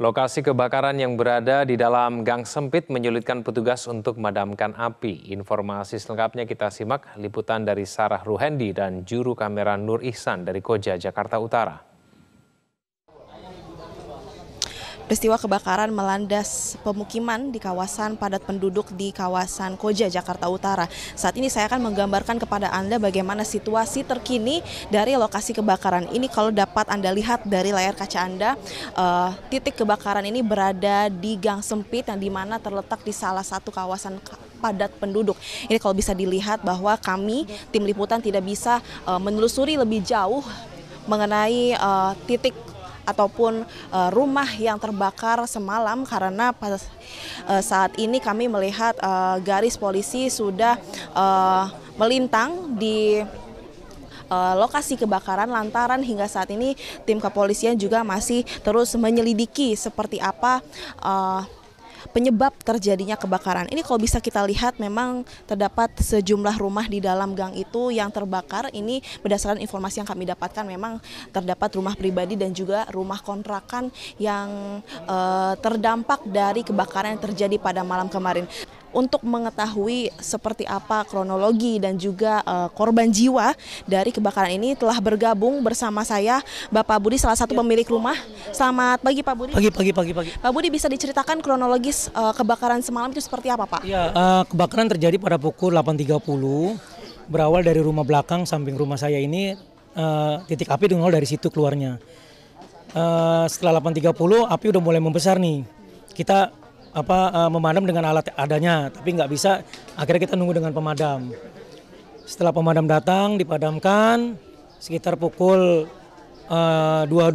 Lokasi kebakaran yang berada di dalam gang sempit menyulitkan petugas untuk memadamkan api. Informasi selengkapnya kita simak liputan dari Sarah Ruhendi dan juru kamera Nur Ihsan dari Koja, Jakarta Utara. Peristiwa kebakaran melandas pemukiman di kawasan padat penduduk di kawasan Koja, Jakarta Utara. Saat ini saya akan menggambarkan kepada Anda bagaimana situasi terkini dari lokasi kebakaran ini. Kalau dapat Anda lihat dari layar kaca Anda, uh, titik kebakaran ini berada di gang sempit yang dimana terletak di salah satu kawasan padat penduduk. Ini kalau bisa dilihat bahwa kami tim liputan tidak bisa uh, menelusuri lebih jauh mengenai uh, titik ataupun uh, rumah yang terbakar semalam karena pas, uh, saat ini kami melihat uh, garis polisi sudah uh, melintang di lokasi kebakaran lantaran hingga saat ini tim kepolisian juga masih terus menyelidiki seperti apa uh, penyebab terjadinya kebakaran. Ini kalau bisa kita lihat memang terdapat sejumlah rumah di dalam gang itu yang terbakar. Ini berdasarkan informasi yang kami dapatkan memang terdapat rumah pribadi dan juga rumah kontrakan yang uh, terdampak dari kebakaran yang terjadi pada malam kemarin untuk mengetahui seperti apa kronologi dan juga uh, korban jiwa dari kebakaran ini telah bergabung bersama saya Bapak Budi salah satu pemilik rumah. Selamat pagi Pak Budi. Pagi pagi pagi pagi. Pak Budi bisa diceritakan kronologis uh, kebakaran semalam itu seperti apa Pak? Ya, uh, kebakaran terjadi pada pukul 8.30 berawal dari rumah belakang samping rumah saya ini uh, titik api dengar dari situ keluarnya. Uh, setelah 8.30 api udah mulai membesar nih. Kita apa eh, memadam dengan alat adanya, tapi nggak bisa. Akhirnya kita nunggu dengan pemadam. Setelah pemadam datang, dipadamkan sekitar pukul uh, dua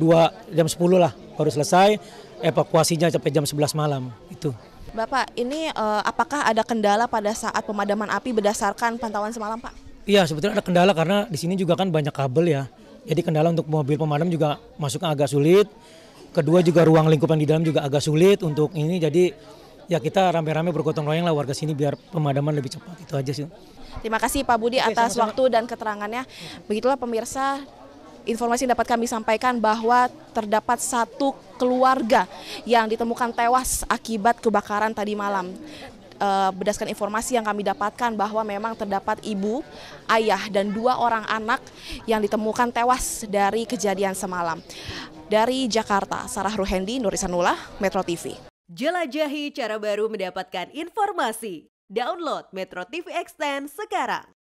jam sepuluh lah baru selesai evakuasinya sampai jam 11 malam itu. Bapak, ini uh, apakah ada kendala pada saat pemadaman api berdasarkan pantauan semalam, Pak? Iya, sebetulnya ada kendala karena di sini juga kan banyak kabel ya. Jadi kendala untuk mobil pemadam juga masuknya agak sulit kedua juga ruang lingkupan di dalam juga agak sulit untuk ini jadi ya kita rame-rame bergotong royong lah warga sini biar pemadaman lebih cepat itu aja sih. Terima kasih Pak Budi atas sama -sama. waktu dan keterangannya. Begitulah pemirsa informasi yang dapat kami sampaikan bahwa terdapat satu keluarga yang ditemukan tewas akibat kebakaran tadi malam. Eh, berdasarkan informasi yang kami dapatkan bahwa memang terdapat ibu, ayah, dan dua orang anak yang ditemukan tewas dari kejadian semalam. Dari Jakarta, Sarah Ruhendi, Nurisanullah, Metro TV. Jelajahi cara baru mendapatkan informasi. Download Metro TV Extend sekarang.